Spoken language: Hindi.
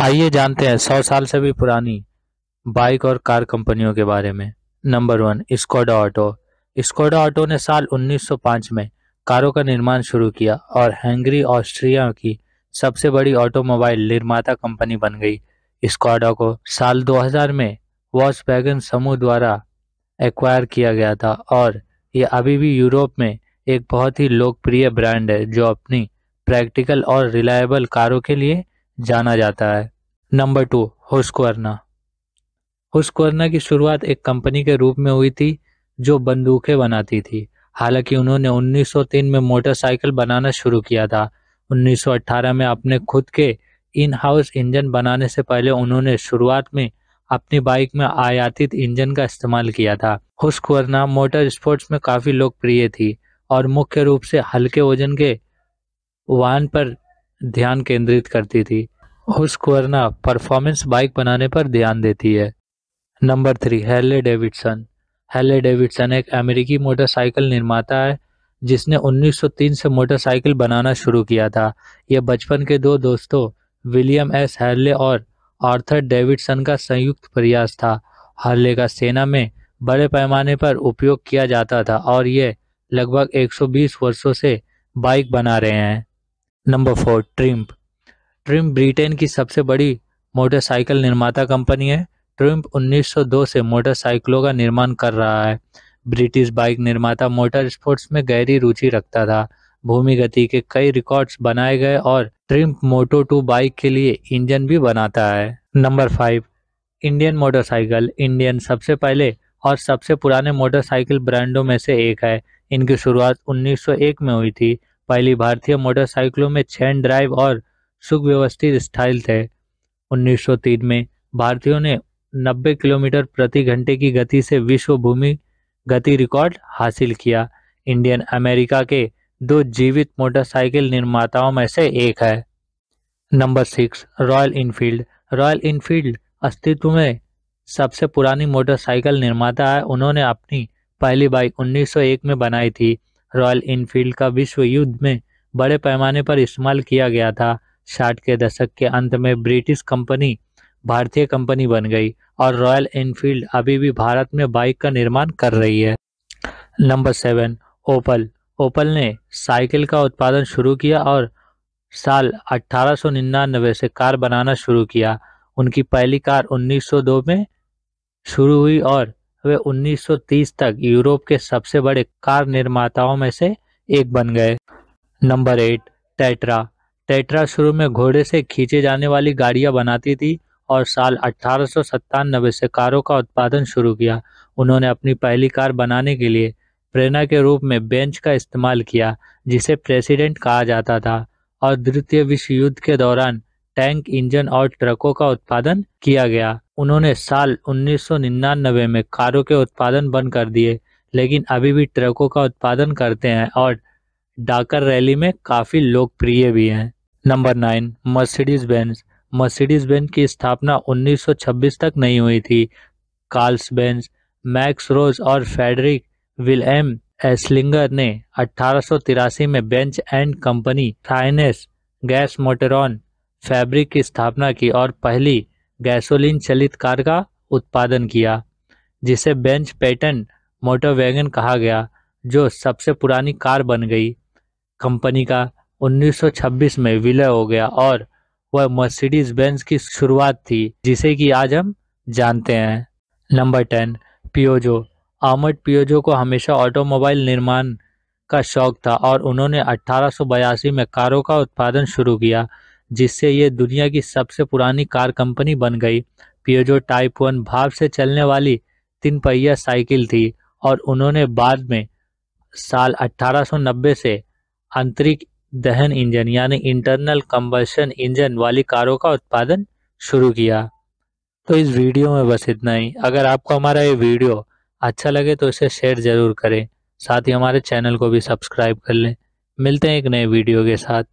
आइए जानते हैं सौ साल से भी पुरानी बाइक और कार कंपनियों के बारे में number one Skoda Auto Skoda Auto ने साल 1905 में कारों का निर्माण शुरू किया और हंगरी ऑस्ट्रिया की सबसे बड़ी ऑटोमोबाइल निर्माता कंपनी बन गई स्कोडा को साल 2000 में वॉश वैगन समूह द्वारा एक्वायर किया गया था और ये अभी भी यूरोप में एक बहुत ही लोकप्रिय ब्रांड है जो अपनी प्रैक्टिकल और रिलायबल कारों के लिए जाना जाता है नंबर टू हुस्कवर्ना हुस्कवर्ना की शुरुआत एक कंपनी के रूप में हुई थी जो बंदूकें बनाती थी हालांकि उन्होंने 1903 में मोटरसाइकिल बनाना शुरू किया था 1918 में अपने खुद के इन हाउस इंजन बनाने से पहले उन्होंने शुरुआत में अपनी बाइक में आयातित इंजन का इस्तेमाल किया था हुस्कवर्ना मोटर स्पोर्ट्स में काफ़ी लोकप्रिय थी और मुख्य रूप से हल्के वजन के वाहन पर ध्यान केंद्रित करती थी और परफॉर्मेंस बाइक बनाने पर ध्यान देती है number three Harley Davidson Harley Davidson एक अमेरिकी मोटरसाइकिल निर्माता है जिसने 1903 से मोटरसाइकिल बनाना शुरू किया था यह बचपन के दो दोस्तों विलियम एस हर्ले और आर्थर डेविडसन का संयुक्त प्रयास था हर्ले का सेना में बड़े पैमाने पर उपयोग किया जाता था और ये लगभग 120 वर्षों से बाइक बना रहे हैं number four Triumph Triumph Britain की सबसे बड़ी मोटरसाइकिल निर्माता कंपनी है ट्रिम्प 1902 से मोटरसाइकिलों का निर्माण कर रहा है ब्रिटिश बाइक निर्माता मोटर स्पोर्ट्स में गहरी रुचि रखता था भूमि गति के कई रिकॉर्ड्स बनाए गए और ट्रिम्प मोटो टू बाइक के लिए इंजन भी बनाता है number five Indian motorcycle Indian सबसे पहले और सबसे पुराने मोटरसाइकिल ब्रांडों में से एक है इनकी शुरुआत 1901 में हुई थी पहली भारतीय मोटरसाइकिलों में चैन ड्राइव और सुव्यवस्थित स्टाइल थे 1903 में भारतीयों ने 90 किलोमीटर प्रति घंटे की गति से विश्व भूमि गति रिकॉर्ड हासिल किया इंडियन अमेरिका के दो जीवित मोटरसाइकिल निर्माताओं में से एक है number six Royal Enfield Royal Enfield अस्तित्व में सबसे पुरानी मोटरसाइकिल निर्माता है उन्होंने अपनी पहली बाइक 1901 में बनाई थी रॉयल इनफील्ड का विश्व युद्ध में बड़े पैमाने पर इस्तेमाल किया गया था साठ के दशक के अंत में ब्रिटिश कंपनी भारतीय कंपनी बन गई और रॉयल इनफील्ड अभी भी भारत में बाइक का निर्माण कर रही है नंबर सेवन ओपल ओपल ने साइकिल का उत्पादन शुरू किया और साल 1899 से कार बनाना शुरू किया उनकी पहली कार 1902 में शुरू हुई और वे 1930 तक यूरोप के सबसे बड़े कार निर्माताओं में से एक बन गए नंबर एट टेट्रा टेट्रा शुरू में घोड़े से खींचे जाने वाली गाड़ियां बनाती थी और साल अठारह से कारों का उत्पादन शुरू किया उन्होंने अपनी पहली कार बनाने के लिए प्रेरणा के रूप में बेंच का इस्तेमाल किया जिसे प्रेसिडेंट कहा जाता था और द्वितीय विश्व युद्ध के दौरान टैंक इंजन और ट्रकों का उत्पादन किया गया उन्होंने साल 1999 में कारों के उत्पादन बंद कर दिए लेकिन अभी भी ट्रकों का उत्पादन करते हैं और डाकर रैली में काफ़ी लोकप्रिय भी हैं number nine Mercedes Benz Mercedes Benz की स्थापना 1926 तक नहीं हुई थी कार्ल्स बेंज मैक्स रोज और फेडरिक विलएम एसलिंगर ने अठारह में बेंच एंड कंपनी थाइनेस गैस मोटरॉन फैब्रिक की स्थापना की और पहली गैसोलीन चलित कार का उत्पादन किया जिसे बेंच पैटर्न मोटर वैगन कहा गया जो सबसे पुरानी कार बन गई कंपनी का 1926 में विलय हो गया और वह मर्सिडीज बेंज की शुरुआत थी जिसे कि आज हम जानते हैं नंबर टेन पियोजो आमट पियोजो को हमेशा ऑटोमोबाइल निर्माण का शौक था और उन्होंने अठारह में कारों का उत्पादन शुरू किया जिससे ये दुनिया की सबसे पुरानी कार कंपनी बन गई पियोजो टाइप वन भाव से चलने वाली तीन पहिया साइकिल थी और उन्होंने बाद में साल 1890 से आंतरिक दहन इंजन यानी इंटरनल कंबशन इंजन वाली कारों का उत्पादन शुरू किया तो इस वीडियो में बस इतना ही अगर आपको हमारा ये वीडियो अच्छा लगे तो इसे शेयर ज़रूर करें साथ ही हमारे चैनल को भी सब्सक्राइब कर लें मिलते हैं एक नए वीडियो के साथ